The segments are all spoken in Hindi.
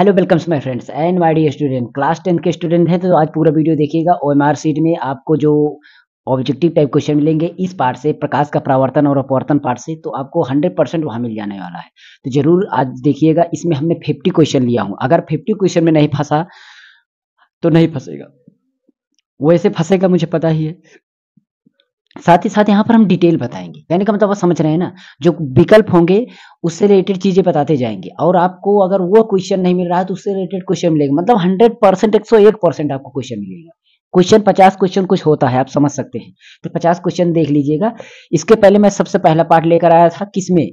Hello welcomes my friends N Y D student class tenth के स्टूडेंट हैं तो आज पूरा वीडियो देखिएगा ओ एम सीट में आपको जो ऑब्जेक्टिव टाइप क्वेश्चन मिलेंगे इस पार्ट से प्रकाश का प्रावर्तन और अपवर्तन पार्ट से तो आपको 100 परसेंट वहाँ मिल जाने वाला है तो जरूर आज देखिएगा इसमें हमने फिफ्टी क्वेश्चन लिया हूँ अगर फिफ्टी क्वेश्चन में नहीं फंसा तो नहीं फंसेगा वैसे फंसेगा मुझे पता ही है साथ ही साथ यहाँ पर हम डिटेल बताएंगे कहने का मतलब समझ रहे हैं ना जो विकल्प होंगे उससे रिलेटेड चीजें बताते जाएंगे और आपको अगर वो क्वेश्चन नहीं मिल रहा है तो उससे रिलेटेड क्वेश्चन मिलेगा मतलब हंड्रेड परसेंट एक सौ एक परसेंट आपको क्वेश्चन मिलेगा क्वेश्चन पचास क्वेश्चन कुछ होता है आप समझ सकते हैं तो पचास क्वेश्चन देख लीजिएगा इसके पहले मैं सबसे पहला पार्ट लेकर आया था किसमें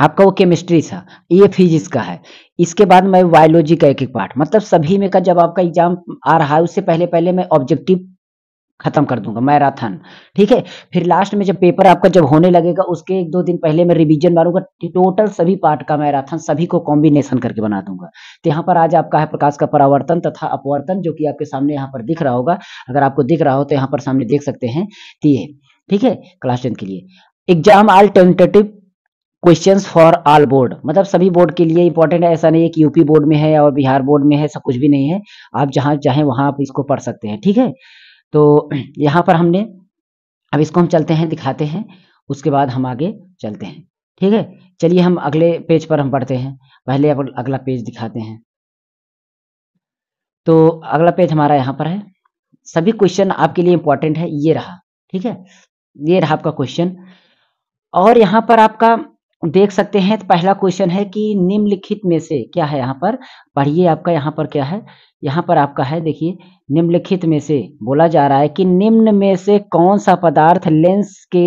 आपका वो केमिस्ट्री था ये फिजिक्स का है इसके बाद मैं बायोलॉजी का एक एक पार्ट मतलब सभी में का जब आपका एग्जाम आ रहा है उससे पहले पहले मैं ऑब्जेक्टिव खत्म कर दूंगा मैराथन ठीक है फिर लास्ट में जब पेपर आपका जब होने लगेगा उसके एक दो दिन पहले मैं रिवीजन मारूंगा टोटल सभी पार्ट का मैराथन सभी को कॉम्बिनेशन करके बना दूंगा तो यहाँ पर आज आपका है प्रकाश का परावर्तन तथा अपवर्तन जो कि आपके सामने यहाँ पर दिख रहा होगा अगर आपको दिख रहा हो तो यहाँ पर सामने देख सकते हैं ये ठीक है क्लास टेंथ के लिए exam alternative questions for all board मतलब सभी बोर्ड के लिए इंपॉर्टेंट है ऐसा नहीं है कि यूपी बोर्ड में है और बिहार बोर्ड में है सब कुछ भी नहीं है आप जहां चाहें वहां आप इसको पढ़ सकते हैं ठीक है तो यहाँ पर हमने अब इसको हम चलते हैं दिखाते हैं उसके बाद हम आगे चलते हैं ठीक है चलिए हम अगले पेज पर हम पढ़ते हैं पहले अब अगला पेज दिखाते हैं तो अगला पेज हमारा यहाँ पर है सभी क्वेश्चन आपके लिए इंपॉर्टेंट है ये रहा ठीक है ये रहा आपका क्वेश्चन और यहाँ पर आपका देख सकते हैं तो पहला क्वेश्चन है कि निम्नलिखित में से क्या है यहाँ पर पढ़िए आपका यहाँ पर क्या है यहाँ पर आपका है देखिए निम्नलिखित में से बोला जा रहा है कि निम्न में से कौन सा पदार्थ लेंस के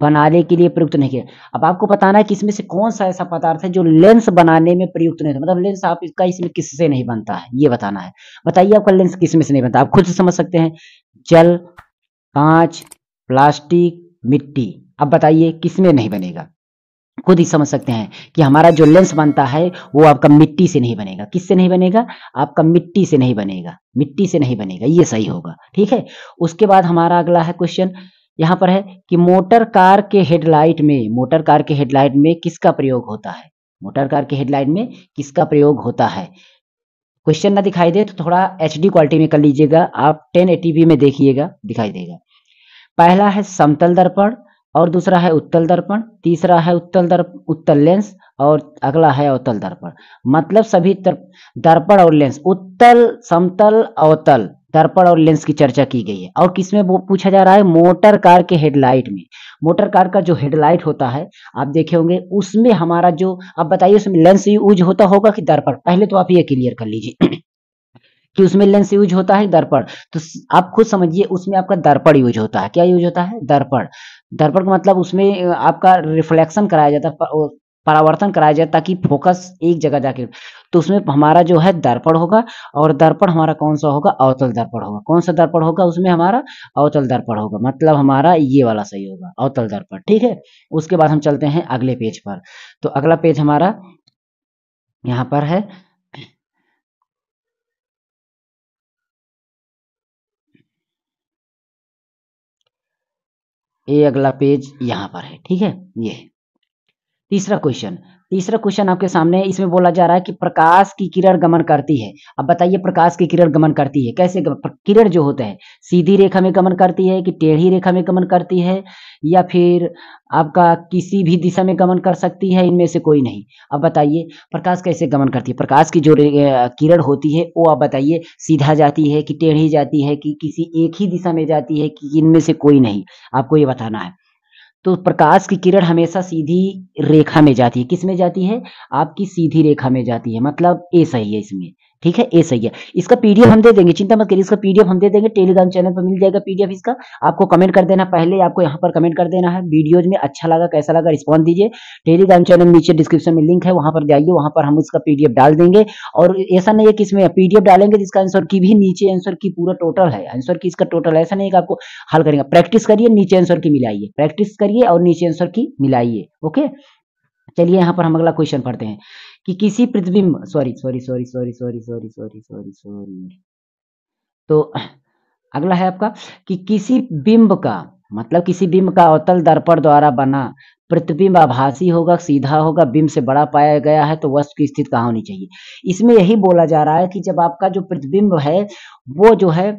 बनाने के लिए प्रयुक्त नहीं किया अब आपको बताना है कि इसमें से कौन सा ऐसा पदार्थ है जो लेंस बनाने में प्रयुक्त नहीं होता मतलब लेंस आप इसका इसमें किससे नहीं बनता है ये बताना है बताइए आपका लेंस किसमें से नहीं बनता आप खुद से समझ सकते हैं जल कांच प्लास्टिक मिट्टी अब बताइए किसमें नहीं बनेगा खुद ही समझ सकते हैं कि हमारा जो लेंस बनता है वो आपका मिट्टी से नहीं बनेगा किससे नहीं बनेगा आपका मिट्टी से नहीं बनेगा मिट्टी से नहीं बनेगा ये सही होगा ठीक है उसके बाद हमारा अगला है क्वेश्चन यहाँ पर है कि मोटर कार के हेडलाइट में मोटर कार के हेडलाइट में किसका प्रयोग होता है मोटर कार के हेडलाइट में किसका प्रयोग होता है क्वेश्चन ना दिखाई दे तो थोड़ा एच क्वालिटी में कर लीजिएगा आप टेन में देखिएगा दिखाई देगा पहला है समतल दर्पण और दूसरा है उत्तल दर्पण तीसरा है उत्तल दर्पण उत्तल लेंस और अगला है अवतल दर्पण मतलब सभी दर्पण और लेंस उत्तल समतल अवतल दर्पण और लेंस की चर्चा की गई है और किसमें वो पूछा जा रहा है मोटर कार के हेडलाइट में मोटर कार का जो हेडलाइट होता है आप देखे होंगे उसमें हमारा जो आप बताइए उसमें लेंस यूज होता होगा कि दर्पण पहले तो आप ये क्लियर कर लीजिए कि उसमें लेंस यूज होता है दर्पण तो आप खुद समझिए उसमें आपका दर्पण यूज होता है क्या यूज होता है दर्पण दर्पण का मतलब उसमें आपका रिफ्लेक्शन कराया जाता है परावर्तन कराया जाए ताकि फोकस एक जगह जाके तो उसमें हमारा जो है दर्पण होगा और दर्पण हमारा कौन सा होगा अवतल दर्पण होगा कौन सा दर्पण होगा उसमें हमारा अवतल दर्पण होगा मतलब हमारा ये वाला सही होगा अवतल दर्पण ठीक है उसके बाद हम चलते हैं अगले पेज पर तो अगला पेज हमारा यहाँ पर है ये अगला पेज यहाँ पर है ठीक है ये तीसरा क्वेश्चन तीसरा क्वेश्चन आपके सामने इसमें बोला जा रहा है कि प्रकाश की किरण गमन करती है अब बताइए प्रकाश की किरण गमन करती है कैसे किरण जो होता है सीधी रेखा में गमन करती है कि टेढ़ी रेखा में गमन करती है या फिर आपका किसी भी दिशा में गमन कर सकती है इनमें से कोई नहीं अब बताइए प्रकाश कैसे गमन करती है प्रकाश की जो किरण होती है वो आप बताइए सीधा जाती है कि टेढ़ी जाती है कि किसी एक ही दिशा में जाती है कि इनमें से कोई नहीं आपको ये बताना है तो प्रकाश की किरण हमेशा सीधी रेखा में जाती है किस में जाती है आपकी सीधी रेखा में जाती है मतलब ए सही है इसमें ठीक है ये सही है इसका पीडीएफ हम दे देंगे चिंता मत करिए इसका पीडीएफ हम दे देंगे टेलीग्राम चैनल पर मिल जाएगा पीडीएफ इसका आपको कमेंट कर देना पहले आपको यहाँ पर कमेंट कर देना है वीडियोज में अच्छा लगा कैसा लगा रिस्पॉन्स दीजिए टेलीग्राम चैनल नीचे डिस्क्रिप्शन में लिंक है वहां पर जाइए वहां पर हम उसका पीडीएफ डाल देंगे और ऐसा नहीं है कि इसमें पीडीएफ डालेंगे जिसका आंसर की भी नीचे आंसर की पूरा टोटल है आंसर की इसका टोटल ऐसा नहीं कि आपको हल करेंगे प्रैक्टिस करिए नीचे आंसर की मिलाइए प्रैक्टिस करिए और नीचे आंसर की मिलाइए ओके चलिए यहाँ पर हम अगला क्वेश्चन पढ़ते हैं कि किसी प्रतिबिंब sorry sorry sorry sorry sorry sorry sorry sorry sorry तो अगला है आपका कि किसी बिंब का मतलब किसी बिंब का अवतल दर्पण द्वारा बना प्रतिबिंब आभासी होगा सीधा होगा बिंब से बड़ा पाया गया है तो वस्तु की स्थिति कहाँ होनी चाहिए इसमें यही बोला जा रहा है कि जब आपका जो प्रतिबिंब है वो जो है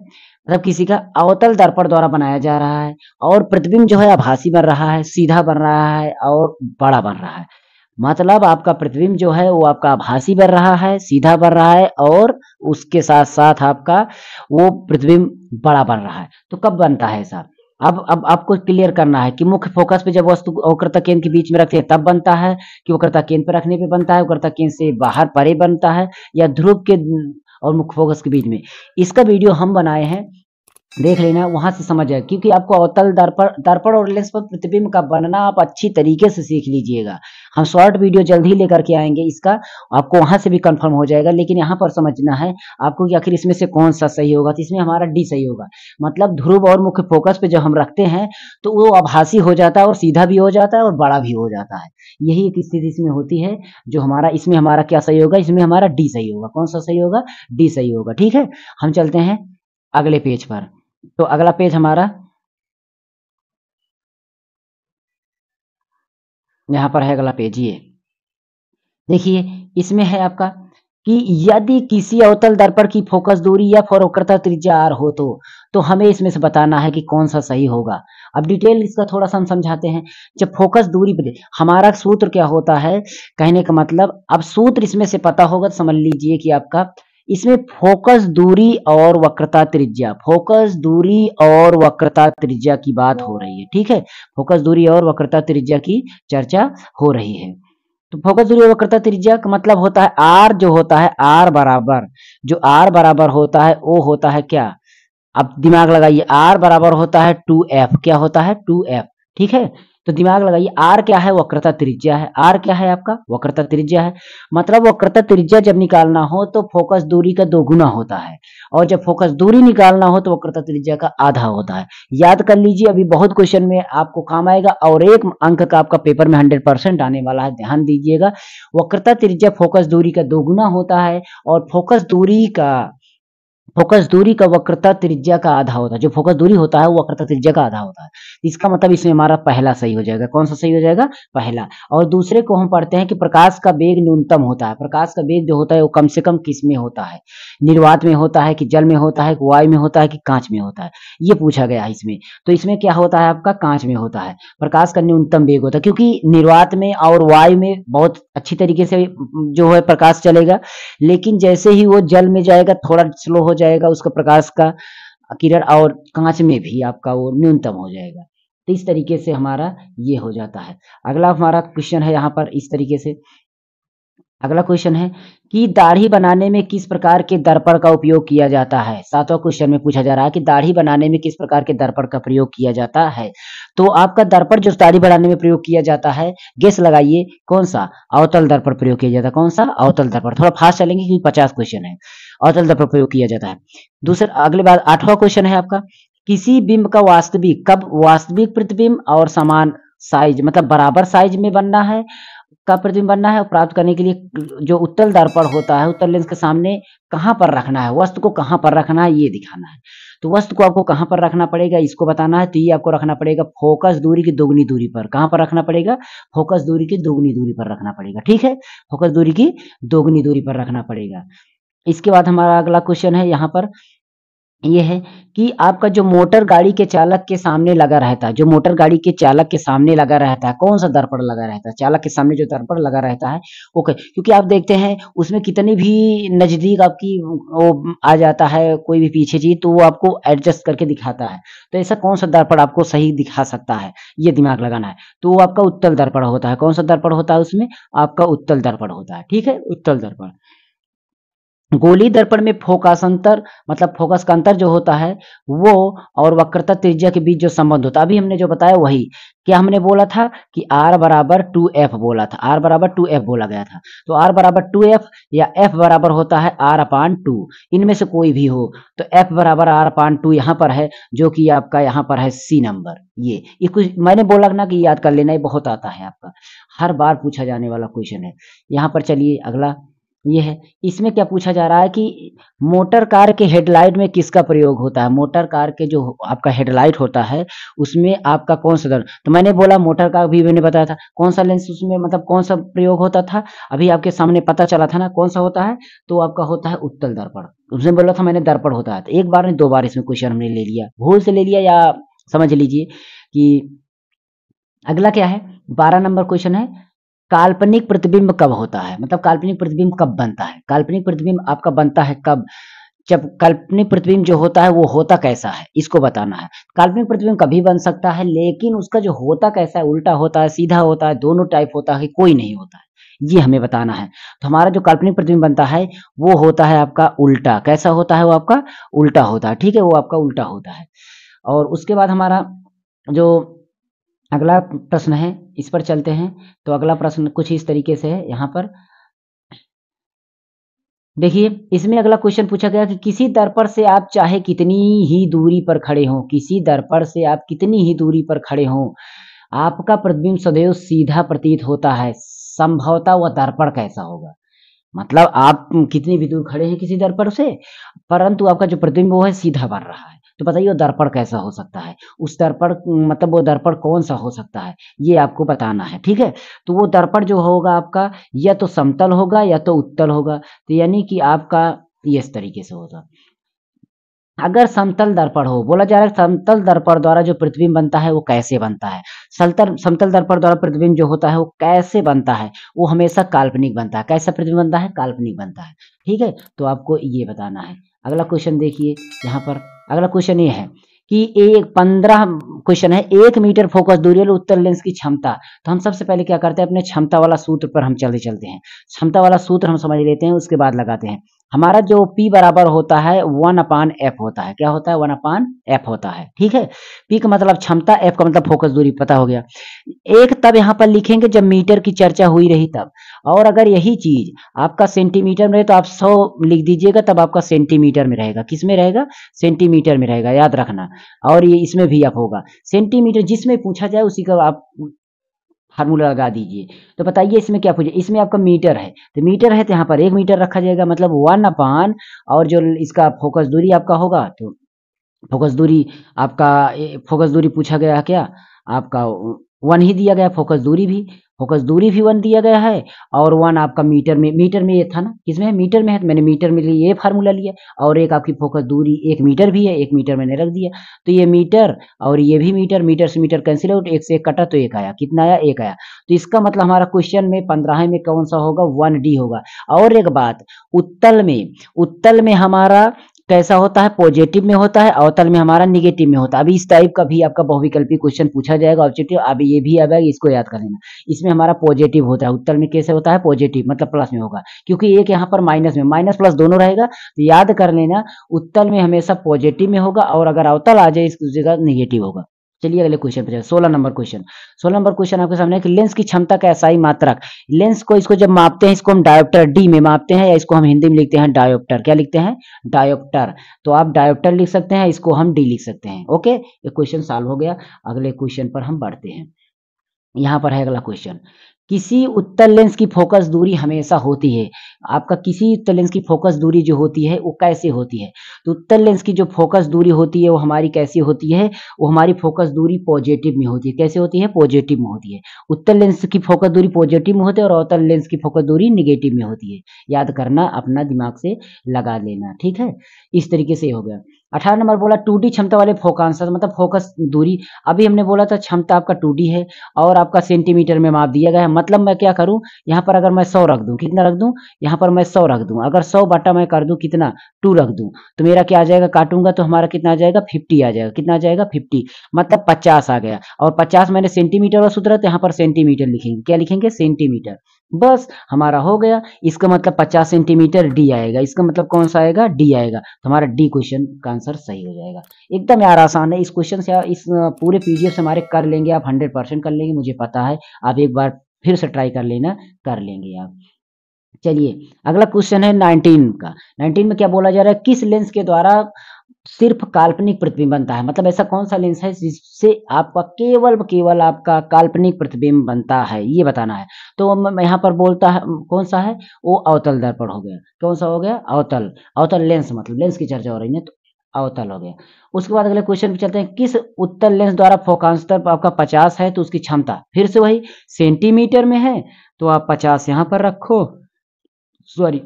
मतलब किसी का अवतल दर्पण द्वारा बनाया जा रहा है और प्रतिबिंब जो है आभासी बन रहा है सीधा बन रहा है और बड़ा बन रहा है मतलब आपका प्रतिबिंब जो है वो आपका आभासी बन रहा है सीधा बन रहा है और उसके साथ साथ आपका वो प्रतिबिंब बड़ा बन रहा है तो कब बनता है सर अब अब आपको क्लियर करना है कि मुख्य फोकस पे जब वस्तु वक्रता केंद्र के बीच में रखते हैं तब बनता है कि वक्रता केंद्र पर रखने पे बनता है वक्रता केंद्र से बाहर परे बनता है या ध्रुव के और मुख्य फोकस के बीच में इसका वीडियो हम बनाए हैं देख लेना वहां से समझ आए क्योंकि आपको अवतल दर्पण दर्पण और लेंस पर प्रतिबिंब का बनना आप अच्छी तरीके से सीख लीजिएगा हम शॉर्ट वीडियो जल्द ही लेकर के आएंगे इसका आपको वहां से भी कंफर्म हो जाएगा लेकिन यहाँ पर समझना है आपको कि आखिर इसमें से कौन सा सही होगा तो इसमें हमारा डी सही होगा मतलब ध्रुव और मुख्य फोकस पे जब हम रखते हैं तो वो आभासी हो जाता है और सीधा भी हो जाता है और बड़ा भी हो जाता है यही एक स्थिति इसमें होती है जो हमारा इसमें हमारा क्या सही होगा इसमें हमारा डी सही होगा कौन सा सही होगा डी सही होगा ठीक है हम चलते हैं अगले पेज पर तो अगला पेज हमारा यहां पर है अगला पेज ये देखिए इसमें है आपका कि यदि किसी अवतल दर्पण की फोकस दूरी या फोरोकर्ता त्रिज्या आर हो तो तो हमें इसमें से बताना है कि कौन सा सही होगा अब डिटेल इसका थोड़ा सा हम समझाते हैं जब फोकस दूरी पर हमारा सूत्र क्या होता है कहने का मतलब अब सूत्र इसमें से पता होगा तो समझ लीजिए कि आपका इसमें फोकस दूरी और वक्रता त्रिज्या फोकस दूरी और वक्रता त्रिज्या की बात हो रही है ठीक है फोकस दूरी और वक्रता त्रिज्या की चर्चा हो रही है तो फोकस दूरी और वक्रता त्रिज्या का मतलब होता है आर जो होता है आर बराबर जो आर बराबर होता है वो होता है क्या अब दिमाग लगाइए आर बराबर होता है टू एफ क्या होता है टू एफ ठीक है तो दिमाग लगाइए आर क्या है वक्रता त्रिज्या है आर क्या है आपका वक्रता त्रिज्या है मतलब वक्रता त्रिज्या जब निकालना हो तो फोकस दूरी का दो गुना होता है और जब फोकस दूरी निकालना हो तो वक्रता त्रिज्या का आधा होता है याद कर लीजिए अभी बहुत क्वेश्चन में आपको काम आएगा और एक अंक का आपका पेपर में हंड्रेड आने वाला है ध्यान दीजिएगा वक्रता त्रिज्या फोकस दूरी का दो गुना होता है और फोकस दूरी का फोकस दूरी का वक्रता त्रिज्या का आधा होता है जो फोकस दूरी होता है वो वक्रता त्रिज्या का आधा होता है इसका मतलब इसमें हमारा पहला सही हो जाएगा कौन सा सही हो जाएगा पहला और दूसरे को हम पढ़ते हैं कि प्रकाश का वेग न्यूनतम होता है प्रकाश का वेग जो होता है वो कम से कम किस में होता है निर्वात में होता है कि जल में होता है वायु में होता है कि कांच में होता है ये पूछा गया है इसमें तो इसमें क्या होता है आपका कांच में होता है प्रकाश का न्यूनतम वेग होता है क्योंकि निर्वात में और वायु में बहुत अच्छी तरीके से जो है प्रकाश चलेगा लेकिन जैसे ही वो जल में जाएगा थोड़ा स्लो हो जाएगा उसका प्रकाश का किरण और कांच में भी आपका वो न्यूनतम हो जाएगा तो इस तरीके से हमारा ये हो जाता है अगला हमारा क्वेश्चन है यहाँ पर इस तरीके से अगला क्वेश्चन है कि दाढ़ी बनाने में किस प्रकार के दर्पण का उपयोग किया जाता है सातवां क्वेश्चन में पूछा जा रहा है कि दाढ़ी बनाने में किस प्रकार के दर्पण का प्रयोग किया जाता है तो आपका दर्पण जो दाढ़ी बनाने में प्रयोग किया जाता है गैस लगाइए कौन सा अवतल दर्पण प्रयोग किया जाता है कौन सा अवतल दर्पण थोड़ा फास्ट चलेंगे क्योंकि पचास क्वेश्चन है अवतल दर्पण प्रयोग किया जाता है दूसरा अगले बार आठवां क्वेश्चन है आपका किसी बिंब का वास्तविक कब वास्तविक प्रतिबिंब और समान साइज मतलब बराबर साइज में बनना है का प्रतिबिंब बनना है और प्राप्त करने के लिए जो उत्तल दर्पण होता है उत्तल लेंस के सामने कहाँ पर रखना है वस्तु को कहाँ पर रखना है ये दिखाना है तो वस्तु को आपको कहाँ पर रखना पड़ेगा इसको बताना है तो ये आपको रखना पड़ेगा फोकस दूरी की दोगुनी दूरी पर कहाँ पर रखना पड़ेगा फोकस दूरी की दोगुनी दूरी पर रखना पड़ेगा ठीक है फोकस दूरी की दोगुनी दूरी पर रखना पड़ेगा इसके बाद हमारा अगला क्वेश्चन है यहाँ पर ये है कि आपका जो मोटर गाड़ी के चालक के सामने लगा रहता है जो मोटर गाड़ी के चालक के सामने लगा रहता है कौन सा दर्पण लगा रहता है चालक के सामने जो दर्पण लगा रहता है ओके क्योंकि आप देखते हैं उसमें कितनी भी नज़दीक आपकी वो आ जाता है कोई भी पीछे चीज तो वो आपको एडजस्ट करके दिखाता है तो ऐसा कौन सा दर्पण आपको सही दिखा सकता है ये दिमाग लगाना है तो वो आपका उत्तल दर्पण होता है कौन सा दर्पण होता है उसमें आपका उत्तल दर्पण होता है ठीक है उत्तल दर्पण गोली दर्पण में फोकस अंतर मतलब फोकस का अंतर जो होता है वो और वक्रता त्रिज्या के बीच जो संबंध होता है अभी हमने जो बताया वही क्या हमने बोला था कि r बराबर टू एफ बोला था r बराबर टू एफ बोला गया था तो r बराबर टू एफ या f बराबर होता है r अपान टू इनमें से कोई भी हो तो f बराबर r अपान टू यहाँ पर है जो कि आपका यहाँ पर है c नंबर ये ये कुछ मैंने बोला ना कि याद कर लेना ये बहुत आता है आपका हर बार पूछा जाने वाला क्वेश्चन है यहाँ पर चलिए अगला ये है इसमें क्या पूछा जा रहा है कि मोटर कार के हेडलाइट में किसका प्रयोग होता है मोटर कार के जो आपका हेडलाइट होता है उसमें आपका कौन सा दर तो मैंने बोला मोटर कार भी मैंने बताया था कौन सा लेंस उसमें मतलब कौन सा प्रयोग होता था अभी आपके सामने पता चला था ना कौन सा होता है तो आपका होता है उत्तल दर्पण उसने बोला था मैंने दर्पण होता है तो एक बार नहीं दो बार इसमें क्वेश्चन हमने ले लिया भूल से ले लिया या समझ लीजिए कि अगला क्या है बारह नंबर क्वेश्चन है काल्पनिक प्रतिबिंब कब होता है मतलब काल्पनिक प्रतिबिंब कब बनता है काल्पनिक प्रतिबिंब आपका बनता है कब जब काल्पनिक प्रतिबिंब जो होता है वो होता कैसा है इसको बताना है काल्पनिक प्रतिबिंब कभी बन सकता है लेकिन उसका जो होता कैसा है उल्टा होता है सीधा होता है दोनों टाइप होता है कोई नहीं होता है ये हमें बताना है तो हमारा जो काल्पनिक प्रतिबिंब बनता है वो होता है आपका उल्टा कैसा होता है वो आपका उल्टा होता है ठीक है वो आपका उल्टा होता है और उसके बाद हमारा जो अगला प्रश्न है इस पर चलते हैं तो अगला प्रश्न कुछ इस तरीके से है यहाँ पर देखिए इसमें अगला क्वेश्चन पूछा गया कि किसी दर्पण से आप चाहे कितनी ही दूरी पर खड़े हों किसी दर्पण से आप कितनी ही दूरी पर खड़े हों आपका प्रतिबिंब सदैव सीधा प्रतीत होता है संभवता वह दर्पण कैसा होगा मतलब आप कितनी भी दूर खड़े हैं किसी दर्पण से परंतु आपका जो प्रतिबिंब वो है सीधा बन रहा है तो बताइए वो दर्पण कैसा हो सकता है उस दर्पण मतलब वो दर्पण कौन सा हो सकता है ये आपको बताना है ठीक है तो वो दर्पण जो होगा आपका या तो समतल होगा या तो उत्तल होगा तो यानी कि आपका इस तरीके से होगा अगर समतल दर्पण हो बोला जा रहा है समतल दर्पण द्वारा जो प्रतिबिंब बनता है वो कैसे बनता है समतल समतल दर्पण द्वारा प्रतिबिंब जो होता है वो कैसे बनता है वो हमेशा काल्पनिक बनता है कैसा प्रतिबिंब बनता है काल्पनिक बनता है ठीक है तो आपको ये बताना है अगला क्वेश्चन देखिए यहाँ पर अगला क्वेश्चन ये है कि एक पंद्रह क्वेश्चन है एक मीटर फोकस दूरी वाले उत्तर लेंस की क्षमता तो हम सबसे पहले क्या करते हैं अपने क्षमता वाला सूत्र पर हम चलते चलते हैं क्षमता वाला सूत्र हम समझ लेते हैं उसके बाद लगाते हैं हमारा जो P बराबर होता है वन अपान एफ होता है क्या होता है वन अपान एफ होता है ठीक है P का मतलब क्षमता F का मतलब फोकस दूरी पता हो गया एक तब यहाँ पर लिखेंगे जब मीटर की चर्चा हुई रही तब और अगर यही चीज आपका सेंटीमीटर में रहे तो आप 100 लिख दीजिएगा तब आपका सेंटीमीटर में रहेगा किस में रहेगा सेंटीमीटर में रहेगा याद रखना और ये इसमें भी आप होगा सेंटीमीटर जिसमें पूछा जाए उसी का आप फार्मूला लगा दीजिए तो बताइए इसमें क्या पूछे इसमें आपका मीटर है तो मीटर है तो यहाँ पर एक मीटर रखा जाएगा मतलब वन अपान और जो इसका फोकस दूरी आपका होगा तो फोकस दूरी आपका फोकस दूरी पूछा गया क्या आपका वन ही दिया गया फोकस दूरी भी फोकस दूरी भी वन दिया गया है और वन आपका मीटर में मीटर में ये था ना किसमें मीटर में है तो मैंने मीटर में लिए ये फार्मूला लिया और एक आपकी फोकस दूरी एक मीटर भी है एक मीटर मैंने रख दिया तो ये मीटर और ये भी मीटर मीटर से मीटर कैंसिल आउट एक से एक कटा तो एक आया कितना आया एक आया तो इसका मतलब हमारा क्वेश्चन में पंद्रह में कौन सा होगा वन होगा और एक बात उत्तल में उत्तल में हमारा कैसा तो होता है पॉजिटिव में होता है अवतल में हमारा निगेटिव में होता है अभी इस टाइप का भी आपका बहुविकल्पी क्वेश्चन पूछा जाएगा ऑब्जेक्टिव अभी ये भी अब इसको याद कर लेना इसमें हमारा पॉजिटिव होता है उत्तर में कैसे होता है पॉजिटिव मतलब प्लस में होगा क्योंकि एक यहाँ पर माइनस में माइनस प्लस दोनों रहेगा तो याद कर लेना उत्तर में हमेशा पॉजिटिव में होगा और अगर अवतल आ जाए इस जगह निगेटिव होगा चलिए अगले क्वेश्चन पे सोलह नंबर क्वेश्चन सोलह नंबर क्वेश्चन आपके सामने कि लेंस की क्षमता का ही मात्रक लेंस को इसको जब मापते हैं इसको हम डायोप्टर डी में मापते हैं या इसको हम हिंदी में लिखते हैं डायोप्टर क्या लिखते हैं डायोप्टर तो आप डायोप्टर लिख सकते हैं इसको हम डी लिख सकते हैं ओके ये क्वेश्चन सॉल्व हो गया अगले क्वेश्चन पर हम बढ़ते हैं यहाँ पर है अगला क्वेश्चन किसी उत्तर लेंस की फोकस दूरी हमेशा होती है आपका किसी उत्तर लेंस की फोकस दूरी जो होती है वो कैसे होती है तो उत्तर लेंस की जो फोकस दूरी होती है वो हमारी कैसी होती है वो हमारी फोकस दूरी पॉजिटिव में होती है कैसे होती है पॉजिटिव में होती है उत्तर लेंस की फोकस दूरी पॉजिटिव में होती है और अवतर लेंस की फोकस दूरी निगेटिव में होती है याद करना अपना दिमाग से लगा लेना ठीक है इस तरीके से हो गया अठारह नंबर बोला टू डी क्षमता वाले फोकांसर मतलब फोकस दूरी अभी हमने बोला था क्षमता आपका टू डी है और आपका सेंटीमीटर में माप दिया गया है मतलब मैं क्या करूं यहाँ पर अगर मैं सौ रख दूं कितना रख दूं यहाँ पर मैं सौ रख दूं अगर सौ बटा मैं कर दूं कितना टू रख दूं तो मेरा क्या आ जाएगा काटूंगा तो हमारा कितना आ जाएगा फिफ्टी आ जाएगा कितना आ जाएगा फिफ्टी मतलब पचास आ गया और पचास मैंने सेंटीमीटर और सूत्र तो यहाँ पर सेंटीमीटर लिखेंगे क्या लिखेंगे सेंटीमीटर बस हमारा हो गया इसका मतलब 50 सेंटीमीटर डी आएगा इसका मतलब कौन सा आएगा डी आएगा तो हमारा डी क्वेश्चन का आंसर सही हो जाएगा एकदम यार आसान है इस क्वेश्चन से इस पूरे पीडीएफ से हमारे कर लेंगे आप 100 परसेंट कर लेंगे मुझे पता है आप एक बार फिर से ट्राई कर लेना कर लेंगे आप चलिए अगला क्वेश्चन है 19 का 19 में क्या बोला जा रहा है किस लेंस के द्वारा सिर्फ काल्पनिक प्रतिबिंब बनता है मतलब ऐसा कौन सा लेंस है जिससे आपका केवल केवल आपका काल्पनिक प्रतिबिंब बनता है ये बताना है तो यहाँ पर बोलता है कौन सा है वो अवतल दर्पण हो गया कौन सा हो गया अवतल अवतल लेंस मतलब लेंस की चर्चा हो रही है तो अवतल हो गया उसके बाद अगले क्वेश्चन पे चलते हैं किस उत्तर लेंस द्वारा फोकांस्तर आपका पचास है तो उसकी क्षमता फिर से वही सेंटीमीटर में है तो आप पचास यहाँ पर रखो सॉरी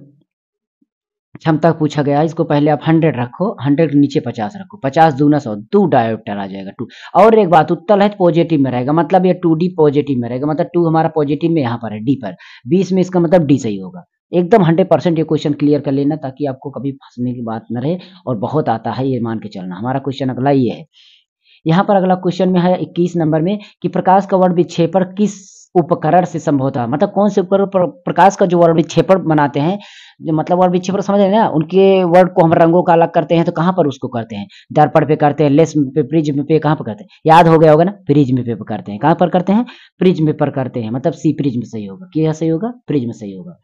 क्षमता पूछा गया इसको पहले आप हंड्रेड रखो हंड्रेड के नीचे पचास रखो पचास दूना सौ दो डायोप्टर आ जाएगा टू और एक बात उत्तल है पॉजिटिव तो में रहेगा मतलब ये टू डी पॉजिटिव में रहेगा मतलब टू हमारा पॉजिटिव में यहाँ पर है डी पर बीस में इसका मतलब डी सही होगा एकदम हंड्रेड परसेंट ये क्वेश्चन क्लियर कर लेना ताकि आपको कभी फंसने की बात न रहे और बहुत आता है ये मान के चलना हमारा क्वेश्चन अगला ये है यहाँ पर अगला क्वेश्चन में है इक्कीस नंबर में कि प्रकाश का वर्ण विक्षेपण किस उपकरण से संभव था है मतलब कौन से उपकरण प्रकाश का जो वर्ण विक्षेपण बनाते हैं जो मतलब वर्ण विक्षेपण समझ रहे ना उनके वर्ड को हम रंगों का अलग करते हैं तो कहाँ पर उसको करते हैं दर्पण पे करते हैं लेस पे में पे कहाँ पर करते हैं याद हो गया होगा ना में पे करते हैं कहाँ पर करते हैं में पर करते हैं मतलब सी में सही होगा क्या सही होगा में सही होगा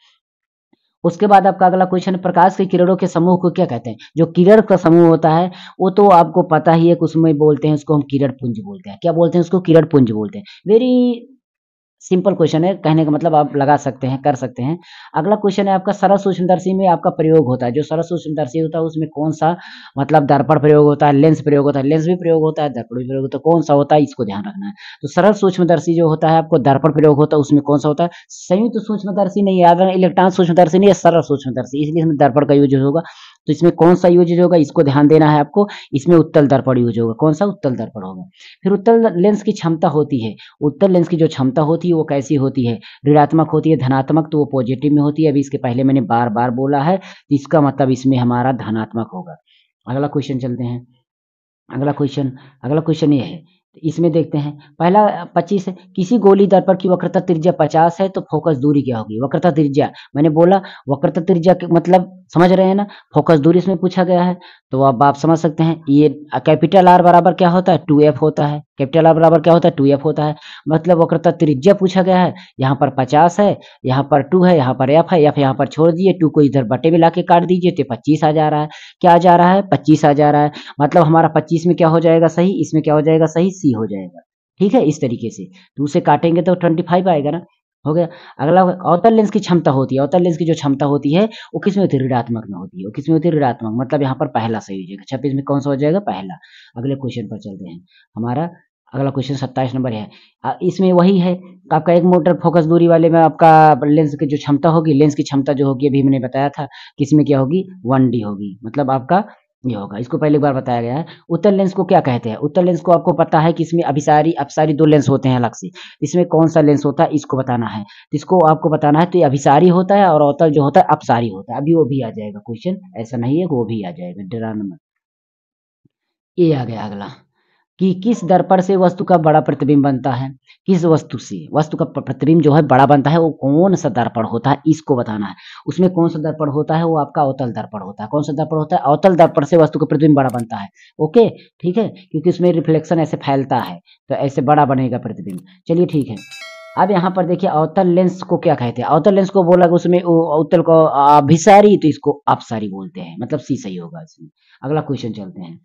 उसके बाद आपका अगला क्वेश्चन प्रकाश के किरणों के समूह को क्या कहते हैं जो किरण का समूह होता है वो तो आपको पता ही है उसमें बोलते हैं उसको हम किरण पुंज बोलते हैं क्या बोलते हैं उसको किरण पुंज बोलते हैं वेरी सिंपल क्वेश्चन है कहने का मतलब आप लगा सकते हैं कर सकते हैं अगला क्वेश्चन है आपका सरल सूक्ष्मदर्शी में आपका प्रयोग होता है जो सरल सूक्ष्मदर्शी होता है उसमें कौन सा मतलब दर्पण प्रयोग होता है लेंस प्रयोग होता है लेंस भी प्रयोग होता है दर्पण भी प्रयोग होता है कौन सा होता है इसको ध्यान रखना है तो सरल सूक्ष्मदर्शी जो होता है आपको दर्पण प्रयोग होता है उसमें कौन सा होता है संयुक्त सूक्ष्मदर्शी नहीं याद रखना इलेक्ट्रॉन सूक्ष्मदर्शी नहीं सरल सूक्ष्मदर्शी इसलिए इसमें दर्पण का यूज होगा तो इसमें कौन सा यूज होगा इसको ध्यान देना है आपको इसमें उत्तल दर्पण यूज होगा कौन सा उत्तल दर्पण होगा फिर उत्तल लेंस की क्षमता होती है उत्तल लेंस की जो क्षमता होती है वो कैसी होती है ऋणात्मक होती है धनात्मक तो वो पॉजिटिव में होती है अभी इसके पहले मैंने बार बार बोला है तो इसका मतलब इसमें हमारा धनात्मक होगा अगला क्वेश्चन चलते हैं अगला क्वेश्चन अगला क्वेश्चन ये है इसमें देखते हैं पहला पच्चीस है किसी गोली दर्पण की वक्रता त्रिज्या पचास है तो फोकस दूरी क्या होगी वक्रता त्रिज्या मैंने बोला वक्रता त्रिज्या मतलब समझ रहे हैं ना फोकस दूरी इसमें पूछा गया है तो अब आप समझ सकते हैं ये कैपिटल आर बराबर क्या होता है टू एफ होता है कैपिटल आर बराबर क्या होता है टू एफ होता है मतलब वक्रता त्रिज्या पूछा गया है यहाँ पर पचास है यहाँ पर टू है यहाँ पर एफ है एफ यहाँ पर छोड़ दिए टू को इधर बटे में ला के काट दीजिए तो पच्चीस आ जा रहा है क्या आ जा रहा है पच्चीस आ जा रहा है मतलब हमारा पच्चीस में क्या हो जाएगा सही इसमें क्या हो जाएगा सही सी हो जाएगा ठीक है इस तरीके से तो उसे काटेंगे तो ट्वेंटी फाइव आएगा ना हो गया अगला अवतल लेंस की क्षमता होती है अवतल लेंस की जो क्षमता होती है वो किसमें होती है ऋणात्मक में होती है वो किसमें होती है ऋणात्मक मतलब यहाँ पर पहला सही हो जाएगा छब्बीस में कौन सा हो जाएगा पहला अगले क्वेश्चन पर चलते हैं हमारा अगला क्वेश्चन सत्ताईस नंबर है इसमें वही है तो आपका एक मोटर फोकस दूरी वाले में आपका लेंस की जो क्षमता होगी लेंस की क्षमता जो होगी अभी मैंने बताया था किसमें क्या होगी वन होगी मतलब आपका ये होगा इसको एक बार बताया गया है उत्तर लेंस को क्या कहते हैं उत्तर लेंस को आपको पता है कि इसमें अभिसारी अपसारी दो लेंस होते हैं अलग से इसमें कौन सा लेंस होता है इसको बताना है तो इसको आपको बताना है तो ये अभिसारी होता है और अवतल जो होता है अपसारी होता है अभी वो भी आ जाएगा क्वेश्चन ऐसा नहीं है वो भी आ जाएगा डरा नंबर ये आ गया अगला कि किस दर्पण से वस्तु का बड़ा प्रतिबिंब बनता है किस वस्तु से वस्तु का प्रतिबिंब जो है बड़ा बनता है वो कौन सा दर्पण होता है इसको बताना है उसमें कौन सा दर्पण होता है वो आपका अवतल दर्पण होता है कौन सा दर्पण होता है अवतल दर्पण से वस्तु का प्रतिबिंब बड़ा बनता है ओके ठीक है क्योंकि उसमें रिफ्लेक्शन ऐसे फैलता है तो ऐसे बड़ा बनेगा प्रतिबिंब चलिए ठीक है अब यहाँ पर देखिए अवतल लेंस को क्या कहते हैं अवतल लेंस को बोला उसमें अवतल को अभिसारी तो इसको अपसारी बोलते हैं मतलब सी सही होगा इसमें अगला क्वेश्चन चलते हैं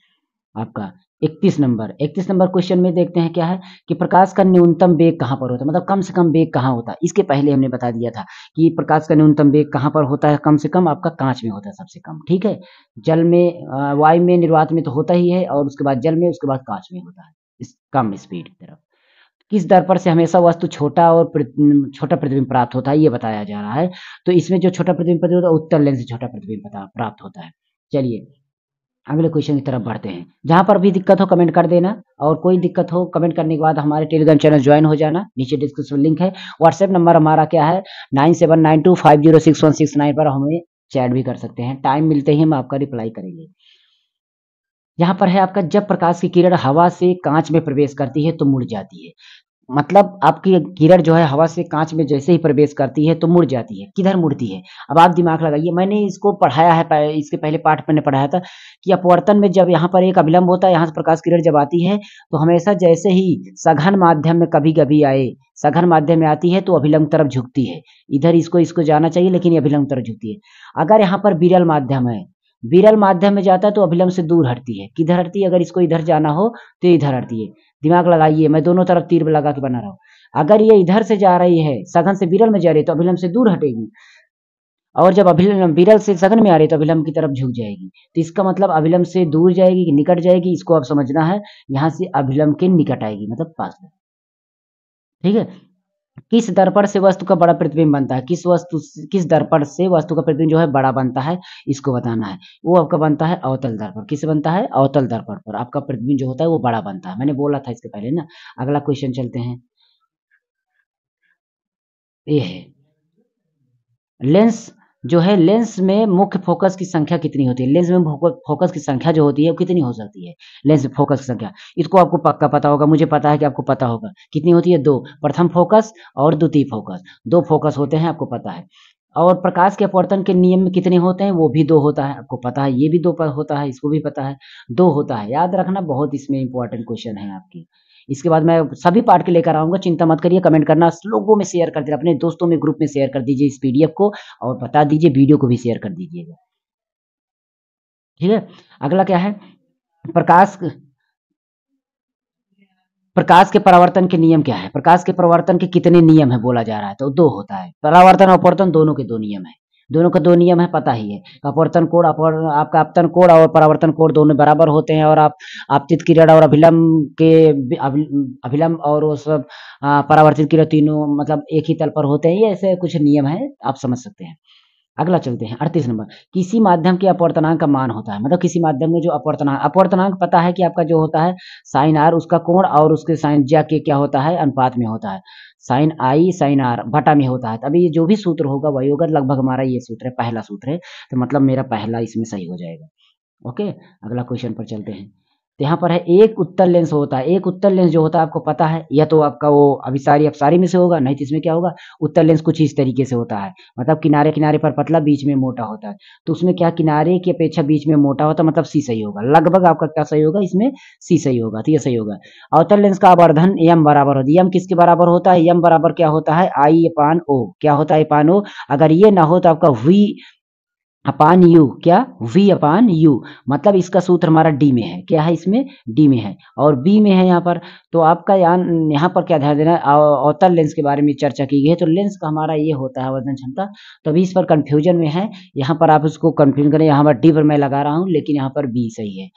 आपका इकतीस नंबर इकतीस नंबर क्वेश्चन में देखते हैं क्या है कि प्रकाश का न्यूनतम वेग कहाँ पर होता है मतलब कम से कम वेग कहाँ होता है इसके पहले हमने बता दिया था कि प्रकाश का न्यूनतम वेग कहाँ पर होता है कम से कम आपका कांच में होता है सबसे कम ठीक है जल में वायु में निर्वात में तो होता ही है और उसके बाद जल में उसके बाद कांच में होता है इस कम स्पीड की तरफ किस दर पर से हमेशा वस्तु छोटा और छोटा प्रतिबिंब प्राप्त होता है ये बताया जा रहा है तो इसमें जो छोटा प्रतिबिंब होता है उत्तर लेंस से छोटा प्रतिबिंब प्राप्त होता है चलिए अगले क्वेश्चन की तरफ बढ़ते हैं जहां पर भी दिक्कत हो कमेंट कर देना और कोई दिक्कत हो कमेंट करने के बाद हमारे टेलीग्राम चैनल ज्वाइन हो जाना नीचे डिस्क्रिप्शन लिंक है व्हाट्सएप नंबर हमारा क्या है nine seven nine two five zero six one six nine पर हमें चैट भी कर सकते हैं टाइम मिलते ही हम आपका रिप्लाई करेंगे यहाँ पर है आपका जब प्रकाश की किरण हवा से कांच में प्रवेश करती है तो मुड़ जाती है मतलब आपकी किरण जो है हवा से कांच में जैसे ही प्रवेश करती है तो मुड़ जाती है किधर मुड़ती है अब आप दिमाग लगाइए मैंने इसको पढ़ाया है इसके पहले पाठ मैंने पढ़ाया था कि अपवर्तन में जब यहाँ पर एक अभिलंब होता है यहाँ से प्रकाश किरण जब आती है तो हमेशा जैसे ही सघन माध्यम में कभी कभी आए सघन माध्यम में आती है तो अभिलंब तरफ झुकती है इधर इसको इसको जाना चाहिए लेकिन ये अभिलंब तरफ झुकती है अगर यहाँ पर बिरल माध्यम है विरल माध्यम में जाता है तो अभिलंब से दूर हटती है किधर हटती है अगर इसको इधर जाना हो तो इधर हटती है दिमाग लगाइए मैं दोनों तरफ तीर लगा के बना रहा हूँ अगर ये इधर से जा रही है सघन से विरल में जा रही है तो अभिलंब से दूर हटेगी और जब अभिलंब विरल से सघन में आ रही है तो अभिलंब की तरफ झुक जाएगी तो इसका मतलब अभिलंब से दूर जाएगी कि निकट जाएगी इसको आप समझना है यहाँ से अभिलंब के निकट आएगी मतलब पास ठीक है किस दर्पण से वस्तु का बड़ा प्रतिबिंब बनता है किस वस्तु किस दर्पण से वस्तु का प्रतिबिंब जो है बड़ा बनता है इसको बताना है वो आपका बनता है अवतल दर्पण किस बनता है अवतल दर्पण पर आपका प्रतिबिंब जो होता है वो बड़ा बनता है मैंने बोला था इसके पहले ना अगला क्वेश्चन चलते हैं ये है लेंस जो है लेंस में मुख्य फोकस की संख्या कितनी होती है लेंस में फोकस की संख्या जो होती है वो कितनी हो सकती है लेंस में फोकस की संख्या इसको आपको पक्का पता होगा मुझे पता है कि आपको पता होगा कितनी होती है दो प्रथम फोकस और द्वितीय फोकस दो फोकस होते हैं आपको पता है और प्रकाश के अपवर्तन के नियम में कितने होते हैं वो भी दो होता है आपको पता है ये भी दो पर होता है इसको भी पता है दो होता है याद रखना बहुत इसमें इंपॉर्टेंट क्वेश्चन है आपकी इसके बाद मैं सभी पार्ट के लेकर आऊंगा चिंता मत करिए कमेंट करना लोगों में शेयर कर देना अपने दोस्तों में ग्रुप में शेयर कर दीजिए इस पीडीएफ को और बता दीजिए वीडियो को भी शेयर कर दीजिएगा ठीक है अगला क्या है प्रकाश प्रकाश के परावर्तन के नियम क्या है प्रकाश के परावर्तन के कितने नियम है बोला जा रहा है तो दो होता है परावर्तन और अपवर्तन दोनों के दो नियम है दोनों का दो नियम है पता ही है अपवर्तन कोण अपर आपका अपतन कोण और परावर्तन कोण दोनों बराबर होते हैं और आप आपतित किरण और अभिलंब के अभिलंब और वो सब परावर्तित किरण तीनों मतलब एक ही तल पर होते हैं ये ऐसे कुछ नियम है आप समझ सकते हैं अगला चलते हैं अड़तीस नंबर किसी माध्यम के अपवर्तनांक का मान होता है मतलब किसी माध्यम में जो अपवर्तनांक अपवर्तनांक पता है कि आपका जो होता है साइन आर उसका कोण और उसके साइन जा के क्या होता है अनुपात में होता है साइन आई साइन आर बटा में होता है तो अभी जो भी सूत्र होगा वही होगा लगभग हमारा ये सूत्र है पहला सूत्र है तो मतलब मेरा पहला इसमें सही हो जाएगा ओके अगला क्वेश्चन पर चलते हैं तो यहाँ पर है एक उत्तर लेंस होता है एक उत्तर लेंस जो होता है आपको पता है या तो आपका वो अभिसारी अपसारी में से होगा नहीं तो इसमें क्या होगा उत्तर लेंस कुछ इस तरीके से होता है मतलब किनारे किनारे पर पतला बीच में मोटा होता है तो उसमें क्या किनारे की अपेक्षा बीच में मोटा होता है मतलब सी सही होगा लगभग आपका क्या सही होगा इसमें सी सही होगा तो यह सही होगा अवतर लेंस का आवर्धन यम बराबर होता है यम किसके बराबर होता है यम बराबर क्या होता है आई पान ओ क्या होता है पान ओ अगर ये ना हो तो आपका वी अपान यू क्या वी अपान यू मतलब इसका सूत्र हमारा डी में है क्या है इसमें डी में है और बी में है यहाँ पर तो आपका यहाँ यहाँ पर क्या ध्यान देना अवतल लेंस के बारे में चर्चा की गई है तो लेंस का हमारा ये होता है वजन क्षमता तो अभी इस पर कन्फ्यूजन में है यहाँ पर आप उसको कन्फ्यूज करें यहाँ पर डी पर मैं लगा रहा हूँ लेकिन यहाँ पर बी सही है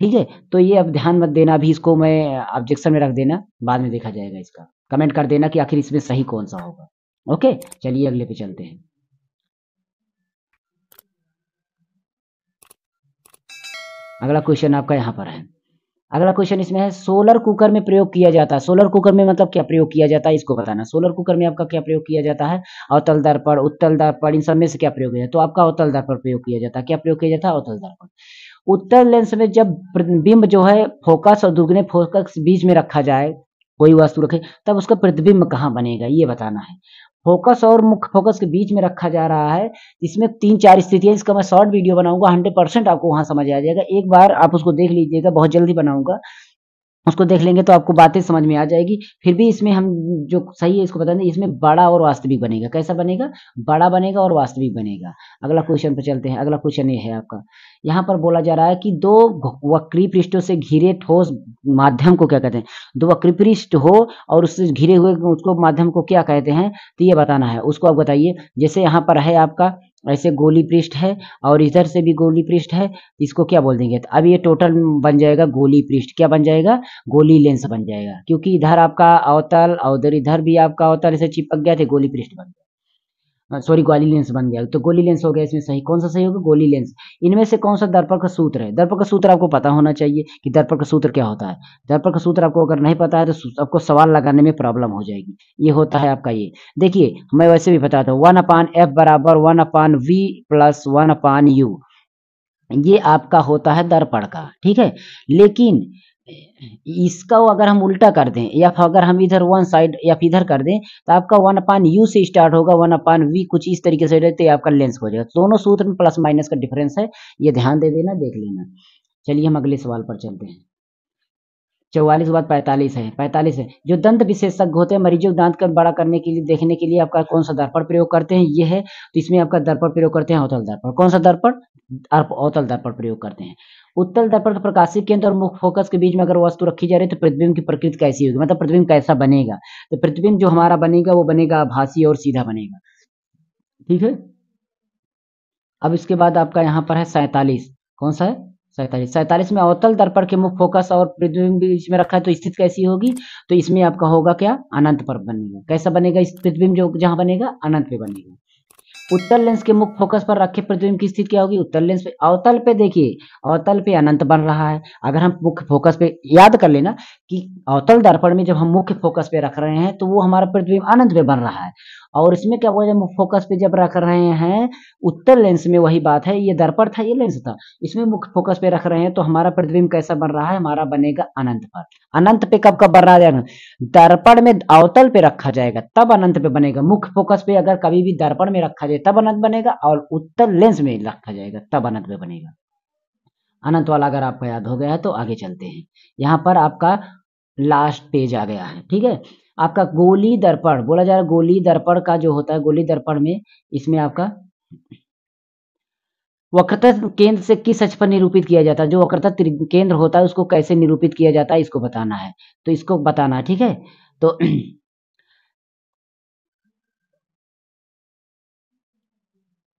ठीक है तो ये अब ध्यान मत देना अभी इसको मैं ऑब्जेक्शन में रख देना बाद में देखा जाएगा इसका कमेंट कर देना कि आखिर इसमें सही कौन सा होगा ओके चलिए अगले पे चलते हैं अगला क्वेश्चन आपका यहाँ पर है अगला क्वेश्चन इसमें है सोलर कुकर में प्रयोग किया जाता है सोलर कुकर में मतलब क्या प्रयोग किया जाता है इसको बताना सोलर कुकर में आपका क्या प्रयोग किया जाता है अवतल दर्पण उत्तल दर्पण इन सब में से क्या प्रयोग किया जाता है तो आपका अवतल दर्पण प्रयोग किया जाता है क्या प्रयोग किया जाता है अवतल दर्पण उत्तल लेंस में जब प्रतिबिंब जो है फोकस और दुगने फोकस बीच में रखा जाए कोई वस्तु रखे तब उसका प्रतिबिंब कहाँ बनेगा ये बताना है फोकस और मुख्य फोकस के बीच में रखा जा रहा है इसमें तीन चार स्थितियां इसका मैं शॉर्ट वीडियो बनाऊंगा हंड्रेड परसेंट आपको वहां समझ आ जाएगा एक बार आप उसको देख लीजिएगा बहुत जल्दी बनाऊंगा उसको देख लेंगे तो आपको बातें समझ में आ जाएगी फिर भी इसमें हम जो सही है इसको बता दें इसमें बड़ा और वास्तविक बनेगा कैसा बनेगा बड़ा बनेगा और वास्तविक बनेगा अगला क्वेश्चन पर चलते हैं अगला क्वेश्चन ये है आपका यहाँ पर बोला जा रहा है कि दो वक्री पृष्ठों से घिरे ठोस माध्यम को क्या कहते हैं दो वक्री पृष्ठ हो और उससे घिरे हुए उसको माध्यम को क्या कहते हैं तो ये बताना है उसको आप बताइए जैसे यहाँ पर है आपका ऐसे गोली पृष्ठ है और इधर से भी गोली पृष्ठ है इसको क्या बोल देंगे तो अब ये टोटल बन जाएगा गोली पृष्ठ क्या बन जाएगा गोली लेंस बन जाएगा क्योंकि इधर आपका अवतल और इधर भी आपका अवतल ऐसे चिपक गया थे तो गोली पृष्ठ बन गया सॉरी हाँ, गोली लेंस बन गया तो गोली लेंस हो गया इसमें सही कौन सा सही होगा गोली लेंस इनमें से कौन सा दर्पण का सूत्र है दर्पण का सूत्र आपको पता होना चाहिए कि दर्पण का सूत्र क्या होता है दर्पण का सूत्र आपको अगर नहीं पता है तो आपको सवाल लगाने में प्रॉब्लम हो जाएगी ये होता है आपका ये देखिए मैं वैसे भी बताता हूँ वन अपान एफ बराबर one upon V plus one upon U ये आपका होता है दर्पण का ठीक है लेकिन इसका अगर हम उल्टा कर दें या अगर हम इधर वन साइड या इधर कर दें तो आपका वन अपान यू से स्टार्ट होगा वन अपान वी कुछ इस तरीके से रहते आपका लेंस हो जाएगा दोनों सूत्र में प्लस माइनस का डिफरेंस है ये ध्यान दे देना देख लेना चलिए हम अगले सवाल पर चलते हैं चौवालीस बाद पैंतालीस है पैंतालीस है जो दंत विशेषज्ञ होते हैं मरीजों को दांत का बड़ा करने के लिए देखने के लिए आपका कौन सा दर्पण प्रयोग करते हैं ये है तो इसमें आपका दर्पण प्रयोग करते हैं अवतल दर्पण कौन सा दर्पण अवतल दर्पण प्रयोग करते हैं उत्तल दर्पण प्रकाशिक केंद्र तो और मुख्य फोकस के बीच में अगर वस्तु रखी जा रही है तो प्रतिबिंब की प्रकृति कैसी होगी मतलब प्रतिबिंब कैसा बनेगा तो प्रतिबिंब जो हमारा बनेगा वो बनेगा आभासी और सीधा बनेगा ठीक है अब इसके बाद आपका यहाँ पर है सैतालीस कौन सा है सैतालीस सैतालीस में अवतल दर्पण के मुख्य फोकस और प्रतिबिंब बीच में रखा है तो स्थिति कैसी होगी तो इसमें आपका होगा क्या अनंत पर बनेगा कैसा बनेगा इस प्रतिबिंब जो जहाँ बनेगा अनंत पे बनेगा उत्तर लेंस के मुख्य फोकस पर रखे प्रतिबिंब की स्थिति क्या होगी उत्तर लेंस पे अवतल पे देखिए अवतल पे अनंत बन रहा है अगर हम मुख्य फोकस पे याद कर लेना कि अवतल दर्पण में जब हम मुख्य फोकस पे रख रहे हैं तो वो हमारा प्रतिबिंब अनंत पे बन रहा है और इसमें क्या हुआ मुख्य फोकस पे जब रख रहे हैं उत्तर लेंस में वही बात है ये दर्पण था ये लेंस था इसमें मुख्य फोकस पे रख रहे हैं तो हमारा प्रतिबिंब कैसा बन रहा है हमारा बनेगा अनंत पर अनंत पे कब कब बन रहा है दर्पण में अवतल पे रखा जाएगा तब अनंत पे बनेगा मुख्य फोकस पे अगर कभी भी दर्पण में रखा जाए तब अनंत बनेगा और उत्तर लेंस में रखा जाएगा तब अनंत में बनेगा अनंत वाला अगर आपका याद हो गया है तो आगे चलते हैं यहाँ पर आपका लास्ट पेज आ गया है ठीक है आपका गोली दर्पण बोला जा रहा है गोली दर्पण का जो होता है गोली दर्पण में इसमें आपका वक्रता केंद्र से किस अक्ष पर निरूपित किया जाता है जो वक्रता केंद्र होता है उसको कैसे निरूपित किया जाता है इसको बताना है तो इसको बताना ठीक है तो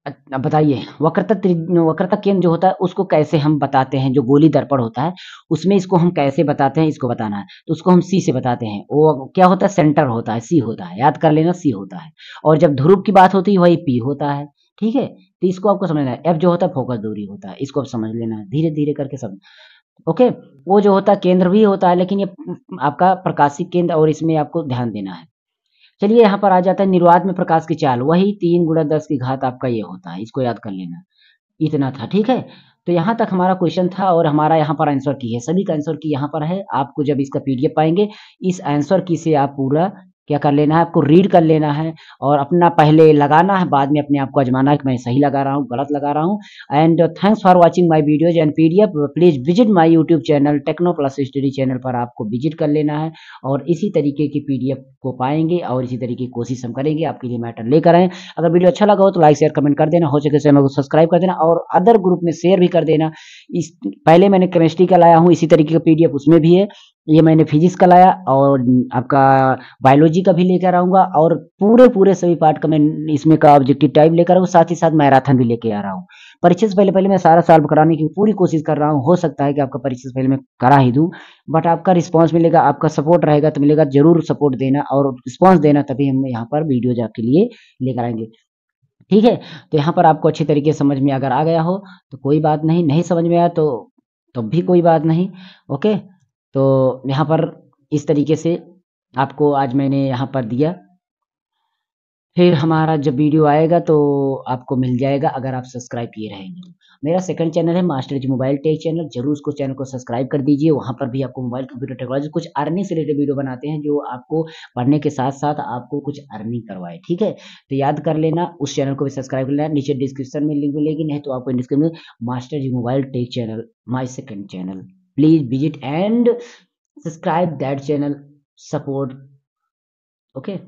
बताइए वक्रता वक्रता केंद्र जो होता है उसको कैसे हम बताते हैं जो गोली दर्पण होता है उसमें इसको हम कैसे बताते हैं इसको बताना है तो उसको हम सी से बताते हैं वो क्या होता है सेंटर होता है सी होता है याद कर लेना सी होता है और जब ध्रुव की बात होती है वही पी होता है ठीक है तो इसको आपको समझना है एफ जो होता है फोकस दूरी होता है इसको आप समझ लेना है धीरे धीरे करके समझ ओके वो जो होता है केंद्र भी होता है लेकिन ये आपका प्रकाशिक केंद्र और इसमें आपको ध्यान देना है चलिए यहाँ पर आ जाता है निर्वात में प्रकाश की चाल वही तीन गुणा दस की घात आपका ये होता है इसको याद कर लेना इतना था ठीक है तो यहाँ तक हमारा क्वेश्चन था और हमारा यहाँ पर आंसर की है सभी का आंसर की यहाँ पर है आपको जब इसका पीडीएफ पाएंगे इस आंसर की से आप पूरा क्या कर लेना है आपको रीड कर लेना है और अपना पहले लगाना है बाद में अपने आप को है कि मैं सही लगा रहा हूँ गलत लगा रहा हूँ and thanks for watching my videos and PDF please visit my YouTube channel Techno plus study channel पर आपको विजिट कर लेना है और इसी तरीके की पीडीएफ को पाएंगे और इसी तरीके की कोशिश हम करेंगे आपके लिए मैटर लेकर आए अगर वीडियो अच्छा लगा हो तो लाइक शेयर कमेंट कर देना हो सके तो चैनल को सब्सक्राइब कर देना और अदर ग्रुप में शेयर भी कर देना इस पहले मैंने केमिस्ट्री का लाया हूँ इसी तरीके का पी उसमें भी है ये मैंने फिजिक्स का लाया और आपका बायोलॉजी का भी लेकर आऊंगा और पूरे पूरे सभी पार्ट का मैं इसमें का ऑब्जेक्टिव टाइप लेकर आऊँ साथ ही साथ मैराथन भी लेके आ रहा हूँ परीक्षा से पहले पहले मैं सारा सॉल्व कराने की पूरी कोशिश कर रहा हूँ हो सकता है कि आपका परीक्षा से पहले मैं करा ही दूँ बट आपका रिस्पॉन्स मिलेगा आपका सपोर्ट रहेगा तो मिलेगा जरूर सपोर्ट देना और रिस्पॉन्स देना तभी हम यहाँ पर वीडियोज आपके लिए लेकर आएंगे ठीक है तो यहाँ पर आपको अच्छी तरीके समझ में अगर आ गया हो तो कोई बात नहीं नहीं समझ में आया तो तब तो भी कोई बात नहीं ओके तो यहाँ पर इस तरीके से आपको आज मैंने यहाँ पर दिया फिर हमारा जब वीडियो आएगा तो आपको मिल जाएगा अगर आप सब्सक्राइब किए रहेंगे तो। मेरा सेकंड चैनल है master ji mobile tech channel जरूर उसको चैनल को सब्सक्राइब कर दीजिए वहाँ पर भी आपको मोबाइल कंप्यूटर टेक्नोलॉजी कुछ अर्निंग से रिलेटेड वीडियो बनाते हैं जो आपको पढ़ने के साथ साथ आपको कुछ अर्निंग करवाए ठीक है तो याद कर लेना उस चैनल को भी सब्सक्राइब कर लेना नीचे डिस्क्रिप्शन में लिंक मिलेगी नहीं तो आपको description master ji mobile tech channel my second channel please visit and subscribe that channel support okay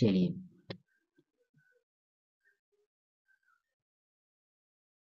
चलिए